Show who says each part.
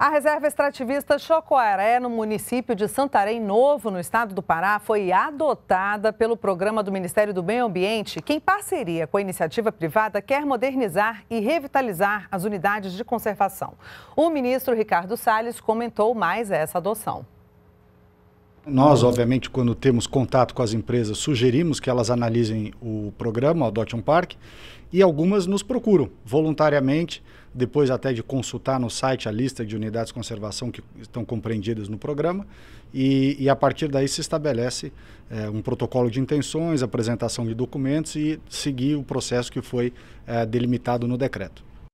Speaker 1: A reserva extrativista Chocoaré, no município de Santarém Novo, no estado do Pará, foi adotada pelo programa do Ministério do Meio Ambiente, que, em parceria com a iniciativa privada, quer modernizar e revitalizar as unidades de conservação. O ministro Ricardo Salles comentou mais essa adoção.
Speaker 2: Nós, obviamente, quando temos contato com as empresas, sugerimos que elas analisem o programa, o Dotion Park, e algumas nos procuram voluntariamente, depois até de consultar no site a lista de unidades de conservação que estão compreendidas no programa, e, e a partir daí se estabelece é, um protocolo de intenções, apresentação de documentos e seguir o processo que foi é, delimitado no decreto.